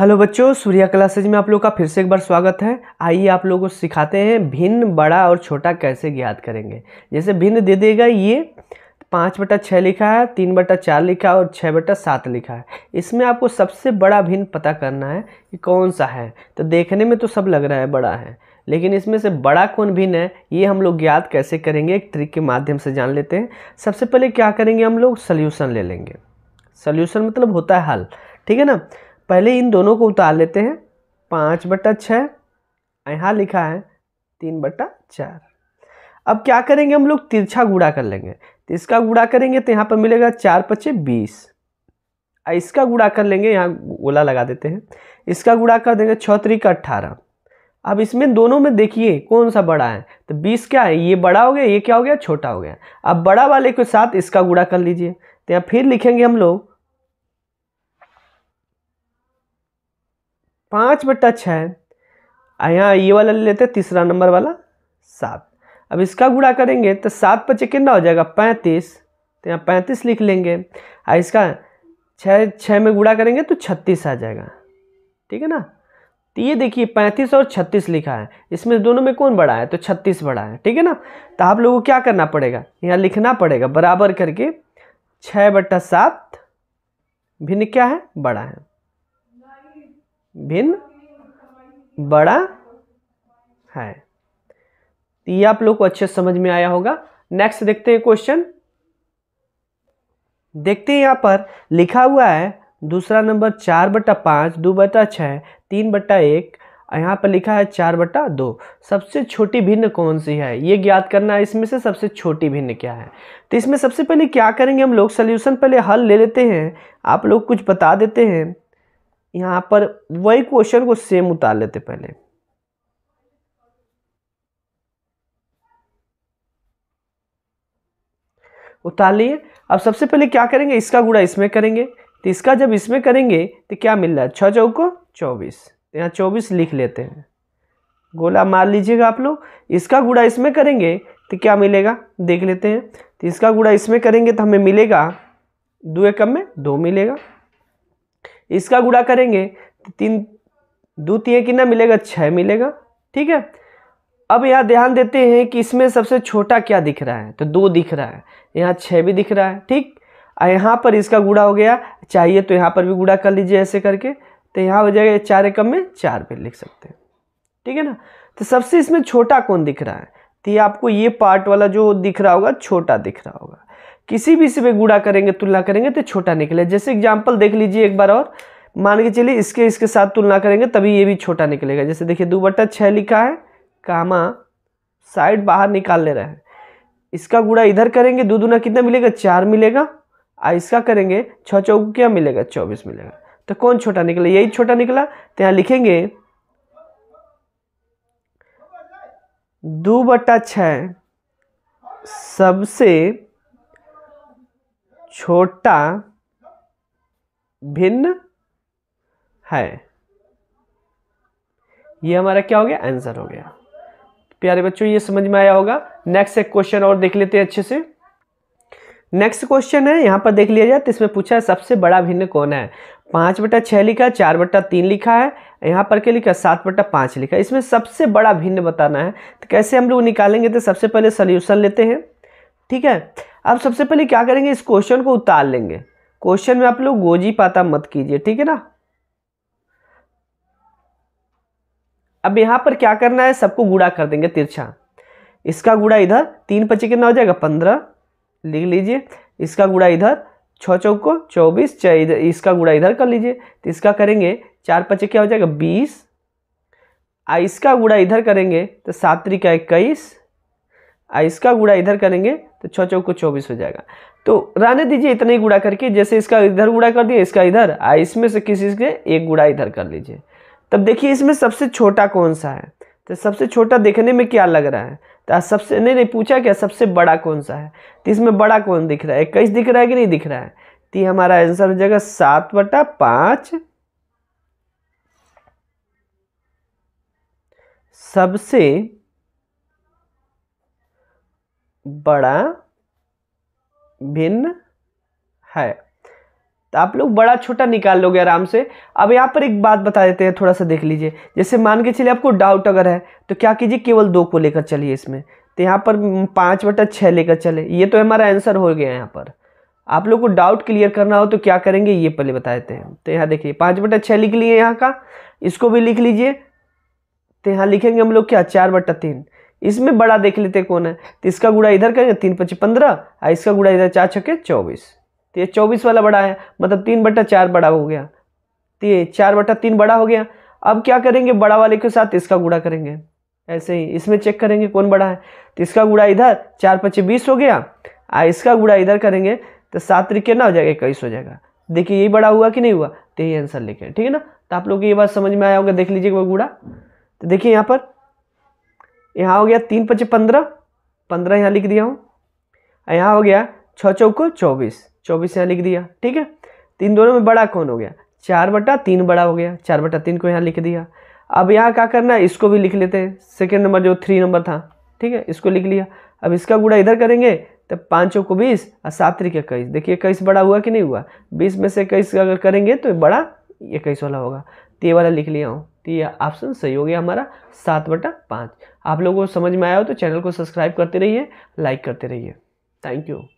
hello बच्चों Surya classes में आप लोग का फिर से एक बार स्वागत है आइए आप लोगों को सिखाते हैं भिन्न बड़ा और छोटा कैसे ज्ञात करेंगे जैसे भिन्न दे देगा ये पाँच बटा छः लिखा है तीन बटा चार लिखा है और छः बटा सात लिखा है इसमें आपको सबसे बड़ा भिन्न पता करना है कि कौन सा है तो देखने में तो सब लग रहा है बड़ा है लेकिन इसमें से बड़ा कौन भिन्न है ये हम लोग ज्ञात कैसे करेंगे एक ट्रिक के माध्यम से जान लेते हैं सबसे पहले क्या करेंगे हम लोग सल्यूशन ले लेंगे सल्यूशन मतलब होता है हल ठीक है ना पहले इन दोनों को उतार लेते हैं पाँच बट्टा छः यहाँ लिखा है तीन बट्टा चार अब क्या करेंगे हम लोग तिरछा गुड़ा कर लेंगे तो इसका गुड़ा करेंगे तो यहाँ पर मिलेगा चार पच्चे बीस इसका गुड़ा कर लेंगे यहाँ गोला लगा देते हैं इसका गुड़ा कर देंगे छः का अट्ठारह अब इसमें दोनों में देखिए कौन सा बड़ा है तो बीस क्या है ये बड़ा हो गया ये क्या हो गया छोटा हो गया अब बड़ा वाले के साथ इसका गुड़ा कर लीजिए तो यहाँ फिर लिखेंगे हम लोग पाँच बट्टा छः है यहाँ ये वाला ले लेते हैं तीसरा नंबर वाला सात अब इसका गुड़ा करेंगे तो सात पर कितना हो जाएगा पैंतीस तो यहाँ पैंतीस लिख लेंगे आ इसका छः छः में गुड़ा करेंगे तो छत्तीस आ जाएगा ठीक है ना तो ये देखिए पैंतीस और छत्तीस लिखा है इसमें दोनों में कौन बड़ा है तो छत्तीस बड़ा है ठीक है ना तो आप लोगों को क्या करना पड़ेगा यहाँ लिखना पड़ेगा बराबर करके छः बट्टा सात भिन्न क्या है बड़ा है भिन्न बड़ा है तो ये आप लोग को अच्छे समझ में आया होगा नेक्स्ट देखते हैं क्वेश्चन देखते हैं यहाँ पर लिखा हुआ है दूसरा नंबर चार बटा पाँच दो बटा छः तीन बटा एक यहाँ पर लिखा है चार बटा दो सबसे छोटी भिन्न कौन सी है ये ज्ञात करना है इसमें से सबसे छोटी भिन्न क्या है तो इसमें सबसे पहले क्या करेंगे हम लोग सोल्यूशन पहले हल ले लेते हैं आप लोग कुछ बता देते हैं यहाँ पर वही क्वेश्चन को सेम उतार लेते पहले उतार लिए अब सबसे पहले क्या करेंगे इसका गुड़ा इसमें करेंगे तो इसका जब इसमें करेंगे तो क्या मिल रहा है छः चौक चौबीस तो यहाँ चौबीस लिख लेते हैं गोला मार लीजिएगा आप लोग इसका गुड़ा इसमें करेंगे तो क्या मिलेगा देख लेते हैं तो इसका गुड़ा इसमें करेंगे तो हमें मिलेगा दो एकम में दो मिलेगा इसका गुड़ा करेंगे तीन दो तीन कितना मिलेगा छः मिलेगा ठीक है अब यहाँ ध्यान देते हैं कि इसमें सबसे छोटा क्या दिख रहा है तो दो दिख रहा है यहाँ छः भी दिख रहा है ठीक यहाँ पर इसका गुड़ा हो गया चाहिए तो यहाँ पर भी गुड़ा कर लीजिए ऐसे करके तो यहाँ हो जाएगा चार एकम में चार पे लिख सकते हैं ठीक है ना तो सबसे इसमें छोटा कौन दिख रहा है तो ये आपको ये पार्ट वाला जो दिख रहा होगा छोटा दिख रहा होगा किसी भी से गुड़ा करेंगे तुलना करेंगे तो छोटा निकले जैसे एग्जाम्पल देख लीजिए एक बार और मान के चलिए इसके इसके साथ तुलना करेंगे तभी ये भी छोटा निकलेगा जैसे देखिए दो बटा छः लिखा है कामा साइड बाहर निकाल ले रहे हैं इसका गुड़ा इधर करेंगे दो दूना कितना मिलेगा चार मिलेगा और इसका करेंगे छः चौक क्या मिलेगा चौबीस मिलेगा तो कौन छोटा निकला यही छोटा निकला तो यहाँ लिखेंगे दो बटा छः सबसे छोटा भिन्न है ये हमारा क्या हो गया आंसर हो गया प्यारे बच्चों ये समझ में आया होगा नेक्स्ट एक क्वेश्चन और देख लेते हैं अच्छे से नेक्स्ट क्वेश्चन है यहाँ पर देख लिया जाए तो इसमें पूछा है सबसे बड़ा भिन्न कौन है पाँच बटा छः लिखा है चार बटा तीन लिखा है यहाँ पर क्या लिखा सात बटा पाँच लिखा इसमें सबसे बड़ा भिन्न बताना है तो कैसे हम लोग निकालेंगे तो सबसे पहले सोल्यूशन लेते हैं ठीक है अब सबसे पहले क्या करेंगे इस क्वेश्चन को उतार लेंगे क्वेश्चन में आप लोग गोजी पाता मत कीजिए ठीक है ना अब यहाँ पर क्या करना है सबको गुड़ा कर देंगे तिरछा इसका गुड़ा इधर तीन पचे कितना हो जाएगा पंद्रह लिख लीजिए इसका गुड़ा इधर छः चौको चौबीस चाहे इसका गुड़ा इधर कर लीजिए तो इसका करेंगे चार पचे क्या हो जाएगा बीस आ इसका गुड़ा इधर करेंगे तो सात त्रिका इक्कीस आ इसका गुड़ा इधर करेंगे तो छः चौक को चौबीस हो जाएगा तो रहने दीजिए इतना ही गुड़ा करके जैसे इसका इधर गुड़ा कर दिया इसका इधर आ इसमें से किसी के एक गुड़ा इधर कर लीजिए तब देखिए इसमें सबसे छोटा कौन सा है तो सबसे छोटा देखने में क्या लग रहा है तो सबसे नहीं नहीं पूछा क्या सबसे बड़ा कौन सा है तो इसमें बड़ा कौन दिख रहा है इक्कीस दिख रहा है कि नहीं दिख रहा है तो हमारा आंसर हो जाएगा सात बटा पाँच सबसे बड़ा भिन्न है तो आप लोग बड़ा छोटा निकाल लोगे आराम से अब यहाँ पर एक बात बता देते हैं थोड़ा सा देख लीजिए जैसे मान के चलिए आपको डाउट अगर है तो क्या कीजिए केवल दो को लेकर चलिए इसमें तो यहाँ पर पाँच बटा छः लेकर चले ये तो हमारा आंसर हो गया यहाँ पर आप लोग को डाउट क्लियर करना हो तो क्या करेंगे ये पहले बता देते हैं तो यहाँ देखिए पाँच बटा छः लिख लिए यहाँ का इसको भी लिख लीजिए तो यहाँ लिखेंगे हम लोग क्या चार बट्टा तीन इसमें बड़ा देख लेते कौन है तो इसका गुड़ा इधर करेंगे तीन पच्चीस पंद्रह और इसका गुड़ा इधर चार छके चौबीस तो ये चौबीस वाला बड़ा है मतलब तीन बट्टा चार बड़ा हो गया तो ये चार बट्टा तीन बड़ा हो गया अब क्या करेंगे बड़ा वाले के साथ इसका गुड़ा करेंगे ऐसे ही इसमें चेक करेंगे कौन बड़ा है तो इसका गुड़ा इधर चार पच्चीस बीस हो गया आ इसका गुड़ा इधर करेंगे तो सात तरीके ना हो जाएगा इक्कीस हो जाएगा देखिए यही बड़ा हुआ कि नहीं हुआ तो यही आंसर लिखें ठीक है ना तो आप लोग को ये बात समझ में आया होगा देख लीजिए वो गुड़ा तो देखिए यहाँ पर यहाँ हो गया तीन पच्चे पंद्रह पंद्रह यहाँ लिख दिया हूँ यहाँ हो गया छः चौको चौबीस चौबीस यहाँ लिख दिया ठीक है तीन दोनों में बड़ा कौन हो गया चार बटा तीन बड़ा हो गया चार बटा तीन को यहाँ लिख दिया अब यहाँ क्या करना है इसको भी लिख लेते हैं सेकेंड नंबर जो थ्री नंबर था ठीक है इसको लिख लिया अब इसका गुड़ा इधर करेंगे तो पाँचों को बीस और सात तरीके इक्कीस देखिए इक्कीस बड़ा हुआ कि नहीं हुआ बीस में से इक्कीस अगर करेंगे तो बड़ा इक्कीस वाला होगा तो ये वाला लिख लिया हूँ तो ये ऑप्शन सही हो गया हमारा सात बटा पाँच आप लोगों को समझ में आया हो तो चैनल को सब्सक्राइब करते रहिए लाइक करते रहिए थैंक यू